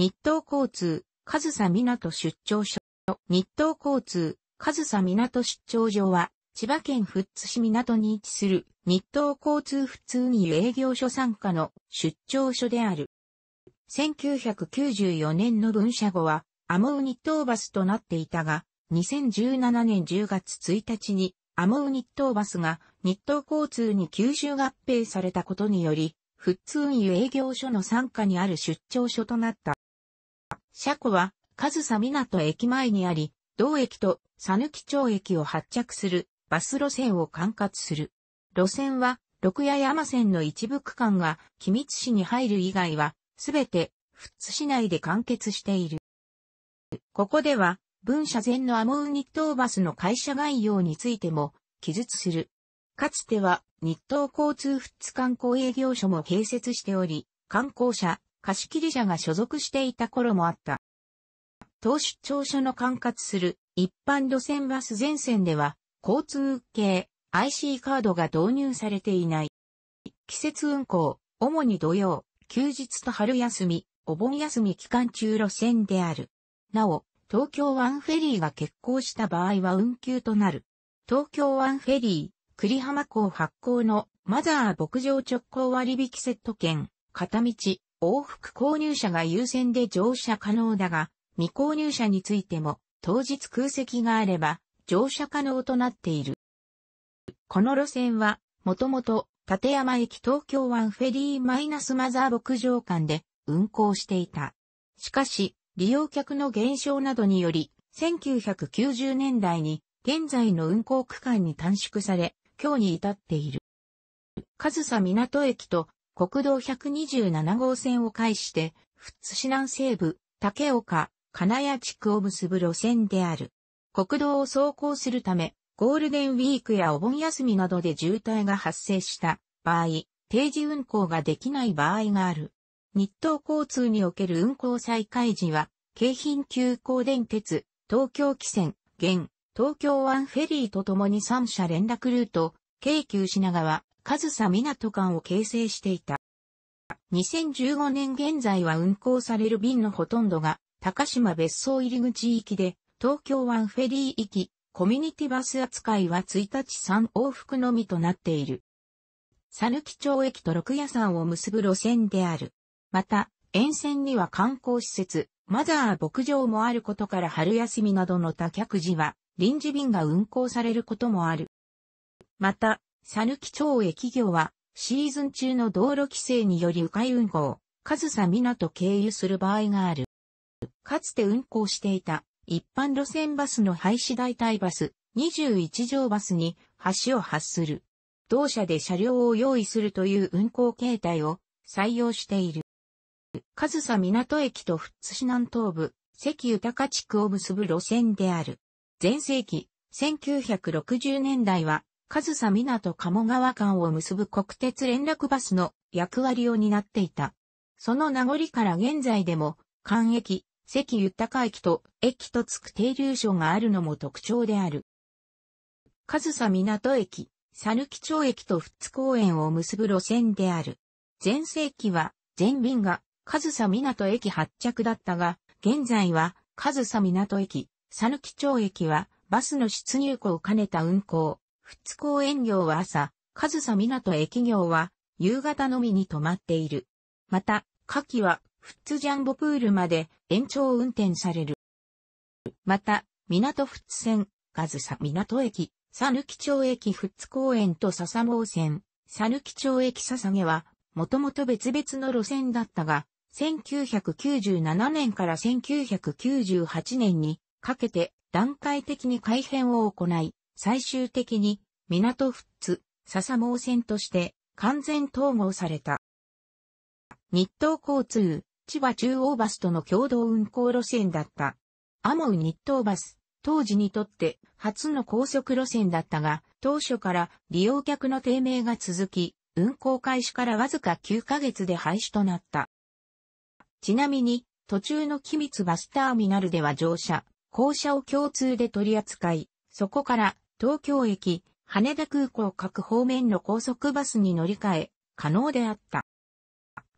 日東交通、上総港出張所。日東交通、上総港出張所は、千葉県富津市港に位置する日東交通普通に営業所参加の出張所である。1994年の分社後は、アモウ日東バスとなっていたが、2017年10月1日に、アモウ日東バスが日東交通に吸収合併されたことにより、普通運輸営業所の傘下にある出張所となった。車庫は、上総港駅前にあり、同駅と佐き町駅を発着するバス路線を管轄する。路線は、六谷山線の一部区間が君津市に入る以外は、すべて、富津市内で完結している。ここでは、文社前のアモウ日東バスの会社概要についても記述する。かつては日東交通富津観光営業所も併設しており、観光車、貸切者が所属していた頃もあった。当出張所の管轄する一般路線バス全線では、交通系 IC カードが導入されていない。季節運行、主に土曜、休日と春休み、お盆休み期間中路線である。なお、東京湾フェリーが欠航した場合は運休となる。東京湾フェリー、栗浜港発行のマザー牧場直行割引セット券、片道、往復購入者が優先で乗車可能だが、未購入者についても、当日空席があれば、乗車可能となっている。この路線は、もともと、立山駅東京湾フェリーマイナスマザー牧場間で運行していた。しかし、利用客の減少などにより、1990年代に現在の運行区間に短縮され、今日に至っている。上総港駅と国道127号線を介して、富津市南西部、竹岡、金谷地区を結ぶ路線である。国道を走行するため、ゴールデンウィークやお盆休みなどで渋滞が発生した場合、定時運行ができない場合がある。日東交通における運行再開時は、京浜急行電鉄、東京汽船、現、東京湾フェリーとともに3社連絡ルート、京急品川、上総港間を形成していた。2015年現在は運航される便のほとんどが、高島別荘入口行きで、東京湾フェリー行き、コミュニティバス扱いは1日3往復のみとなっている。猿木町駅と六屋山を結ぶ路線である。また、沿線には観光施設、マザー牧場もあることから春休みなどの多客時は、臨時便が運行されることもある。また、さぬき町駅業は、シーズン中の道路規制により迂回運行、上総港経由する場合がある。かつて運行していた一般路線バスの廃止代替バス21条バスに橋を発する。同社で車両を用意するという運行形態を採用している。上総港駅と富津市南東部、関豊地区を結ぶ路線である。前世紀、1960年代は上総港鴨川間を結ぶ国鉄連絡バスの役割を担っていた。その名残から現在でも、関駅、関豊駅と駅とつく停留所があるのも特徴である。上総港駅、猿木町駅と富津公園を結ぶ路線である。前世紀は、全便が上総港駅発着だったが、現在は上総港駅、猿木町駅はバスの出入庫を兼ねた運行。富津公園業は朝、上総港駅業は夕方のみに止まっている。また、下記は富津ジャンボプールまで延長運転される。また、港富津線、上総港駅、佐抜町駅富津公園と笹毛線、佐抜町駅笹毛は、もともと別々の路線だったが、1997年から1998年にかけて段階的に改変を行い、最終的に港富津、笹毛線として完全統合された。日東交通、千葉中央バスとの共同運行路線だった。アモウ日東バス、当時にとって初の高速路線だったが、当初から利用客の低迷が続き、運行開始からわずか9ヶ月で廃止となった。ちなみに、途中の機密バスターミナルでは乗車、降車を共通で取り扱い、そこから東京駅、羽田空港各方面の高速バスに乗り換え、可能であった。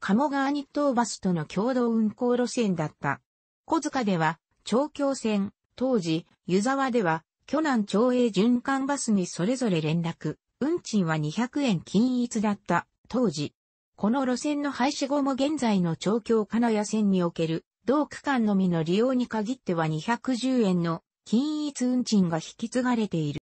鴨川日東バスとの共同運行路線だった。小塚では、長京線、当時、湯沢では、巨南町営循環バスにそれぞれ連絡、運賃は200円均一だった、当時。この路線の廃止後も現在の長京金谷線における、同区間のみの利用に限っては210円の均一運賃が引き継がれている。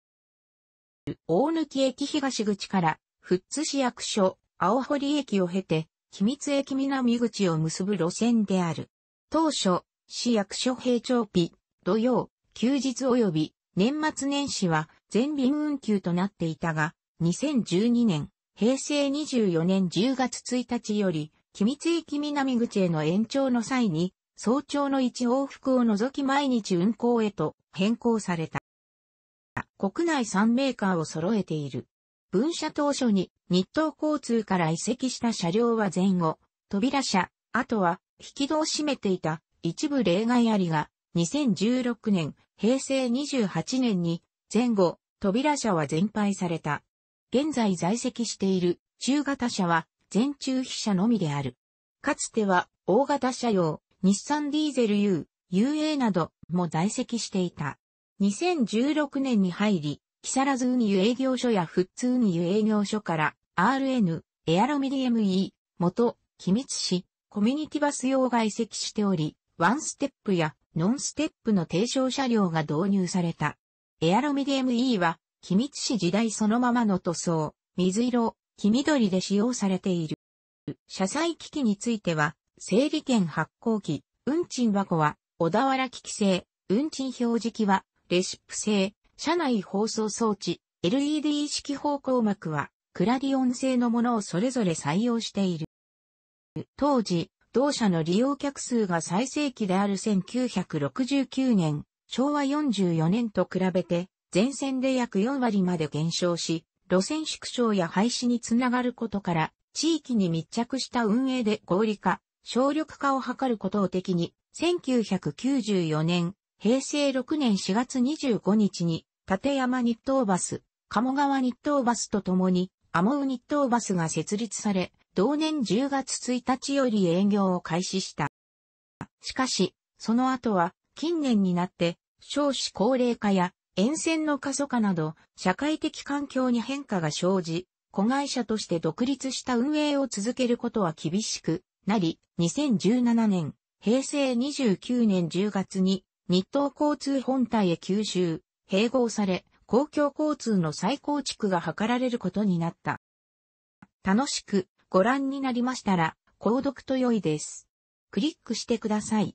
大貫駅東口から、富津市役所、青堀駅を経て、君津駅南口を結ぶ路線である。当初、市役所閉庁日、土曜、休日及び年末年始は全便運休となっていたが、2012年、平成24年10月1日より、君津駅南口への延長の際に、早朝の1往復を除き毎日運行へと変更された。国内3メーカーを揃えている。分社当初に日東交通から移籍した車両は前後、扉車、あとは引き戸を閉めていた一部例外ありが、2016年、平成28年に前後、扉車は全廃された。現在在籍している中型車は全中飛車のみである。かつては大型車用、日産ディーゼル U、UA なども在籍していた。2016年に入り、木更津運輸営業所や富津運輸営業所から RN、エアロミリ ME、元、君津市、コミュニティバス用が移籍しており、ワンステップやノンステップの提唱車両が導入された。エアロミリ ME は、君津市時代そのままの塗装、水色、黄緑で使用されている。車載機器については、整理券発行機、運賃箱は、小田原機器製、運賃表示機は、レシプ製、車内放送装置、LED 式方向膜は、クラディオン製のものをそれぞれ採用している。当時、同社の利用客数が最盛期である1969年、昭和44年と比べて、前線で約4割まで減少し、路線縮小や廃止につながることから、地域に密着した運営で合理化、省力化を図ることを的に、1994年、平成6年4月25日に、立山日東バス、鴨川日東バスとともに、アモウ日東バスが設立され、同年10月1日より営業を開始した。しかし、その後は、近年になって、少子高齢化や沿線の過疎化など、社会的環境に変化が生じ、子会社として独立した運営を続けることは厳しくなり、2017年、平成29年10月に日東交通本体へ吸収、併合され、公共交通の再構築が図られることになった。楽しくご覧になりましたら、購読と良いです。クリックしてください。